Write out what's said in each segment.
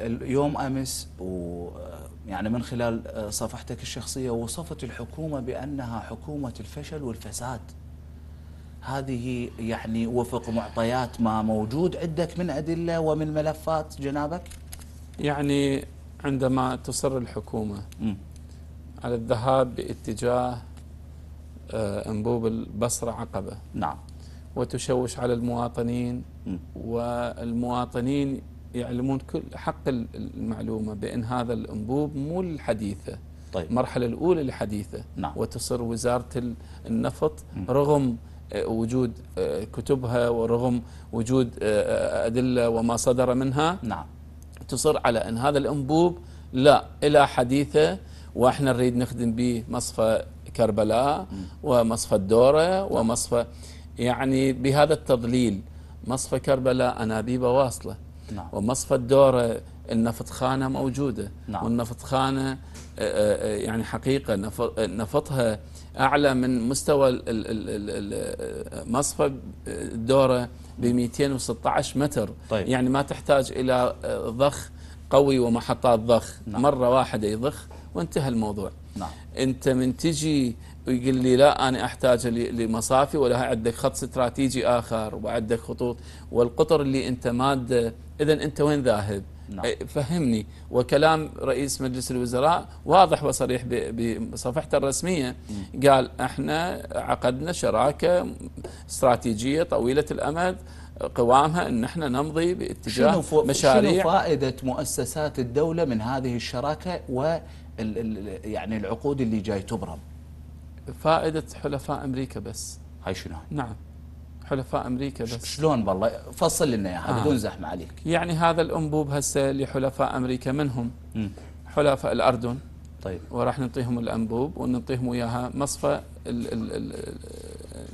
اليوم امس ويعني آه، من خلال آه، صفحتك الشخصيه وصفت الحكومه بانها حكومه الفشل والفساد. هذه يعني وفق معطيات ما موجود عندك من ادله ومن ملفات جنابك؟ يعني عندما تصر الحكومه م. على الذهاب باتجاه آه، انبوب البصره عقبه. نعم. وتشوش على المواطنين م. والمواطنين يعلمون كل حق المعلومة بأن هذا الأنبوب مو الحديثة طيب. المرحلة الأولى الحديثة نعم. وتصر وزارة النفط رغم آه، وجود آه، كتبها ورغم وجود آه، أدلة وما صدر منها نعم. تصر على أن هذا الأنبوب لا إلى حديثة وإحنا نريد نخدم به مصفى كربلاء ومصفى الدورة ومصفى يعني بهذا التضليل مصفى كربلاء أنابيبه واصلة نعم. ومصفى الدورة خانة موجودة نعم. خانة آه، آه، آه، يعني حقيقة نفطها أعلى من مستوى مصفى الدورة ب 216 متر طيب. يعني ما تحتاج إلى ضخ قوي ومحطات ضخ نعم. مرة واحدة يضخ وانتهى الموضوع نعم. انت من تجي ويقول لي لا انا احتاج لمصافي ولا عندك خط استراتيجي اخر وعندك خطوط والقطر اللي انت ماده اذا انت وين ذاهب؟ نعم. إيه، فهمني وكلام رئيس مجلس الوزراء واضح وصريح بصفحته الرسمية قال احنا عقدنا شراكة استراتيجية طويلة الأمد قوامها ان احنا نمضي باتجاه شنو ف... مشاريع شنو فائده مؤسسات الدوله من هذه الشراكه و يعني العقود اللي جاي تبرم فائده حلفاء امريكا بس هاي شنو نعم حلفاء امريكا بس شلون والله فصل لنا اياها آه. بدون زحمه عليك يعني هذا الانبوب هسه لحلفاء امريكا منهم م. حلفاء الاردن طيب وراح نعطيهم الانبوب ونعطيهم اياها مصفى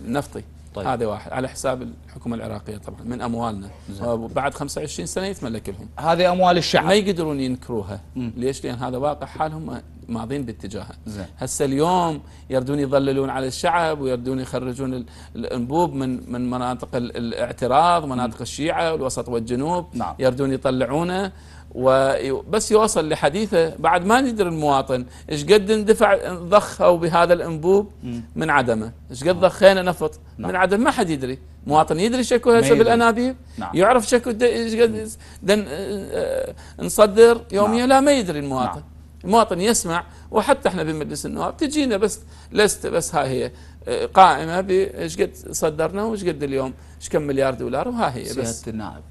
النفطي طيب. هذا واحد على حساب الحكومه العراقيه طبعا من اموالنا وبعد آه، 25 سنه يتملك لهم هذه اموال الشعب ما يقدرون ينكروها م. ليش؟ لان هذا واقع حالهم ماضين باتجاهه هسه اليوم يردون يضللون على الشعب ويردون يخرجون الانبوب من من مناطق الاعتراض مناطق الشيعه والوسط والجنوب نعم. يردون يطلعونه وبس يوصل لحديثه بعد ما ندري المواطن ايش قد اندفع ضخوا بهذا الانبوب من عدمه ايش قد نعم. ضخينا نفط نعم. من عدم ما حد يدري مواطن يدري شكو هسه بالانابيب نعم. يعرف شكو ايش قد آه، آه، نصدر يوميا نعم. لا ما يدري المواطن نعم. المواطن يسمع وحتى احنا بمجلس النواب تجينا بس لست بس ها هي آه، قائمه بايش قد صدرنا وايش قد اليوم ايش كم مليار دولار وها هي بس سياده النائب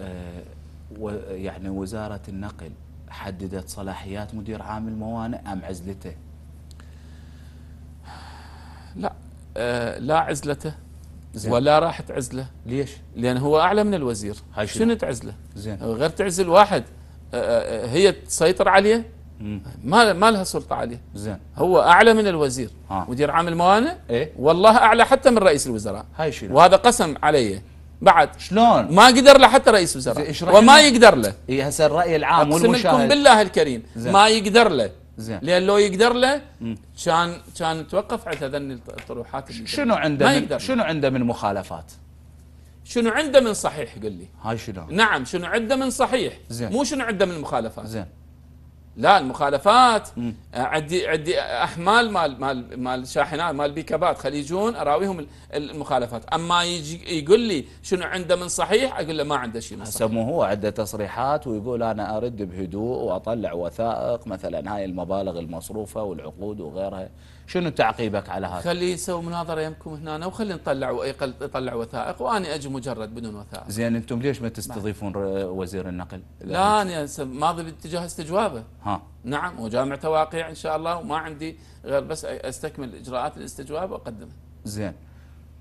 آه، يعني وزاره النقل حددت صلاحيات مدير عام الموانئ ام عزلته؟ لا آه، لا عزلته زين. ولا راح تعزله ليش؟ لان هو اعلى من الوزير شنو تعزله؟ زين غير تعزل واحد هي تسيطر عليه ما ما لها سلطه عليه زين هو اعلى من الوزير آه. مدير عام الموانئ إيه؟ والله اعلى حتى من رئيس الوزراء هاي شنو وهذا قسم علي بعد شلون ما قدر له حتى رئيس وزراء وما يقدر له اي هسه الراي العام أقسم والمشاهد اقسم لكم بالله الكريم زين. ما يقدر له زين لان لو يقدر له كان كان توقف على هذني الطروحات شنو عنده ما يقدر شنو عنده من مخالفات شنو عنده من صحيح قل لي هاي شنو نعم شنو عنده من صحيح زين. مو شنو عنده من مخالفات زين لا المخالفات آه، عندي عندي آه، احمال مال مال مال شاحنات مال بيكابات خليجون اراويهم المخالفات اما يجي يقول لي شنو عنده من صحيح اقول له ما عنده شيء من صحيح هو عنده تصريحات ويقول انا ارد بهدوء واطلع وثائق مثلا هاي المبالغ المصروفه والعقود وغيرها شنو تعقيبك على هذا؟ خليه يسوي مناظره يمكم هنا وخلي نطلع يطلع وثائق وانا اجي مجرد بدون وثائق. زين انتم ليش ما تستضيفون وزير النقل؟ لا انا ماضي باتجاه استجوابه. ها. نعم وجامع تواقيع إن شاء الله وما عندي غير بس أستكمل إجراءات الاستجواب وأقدمها زين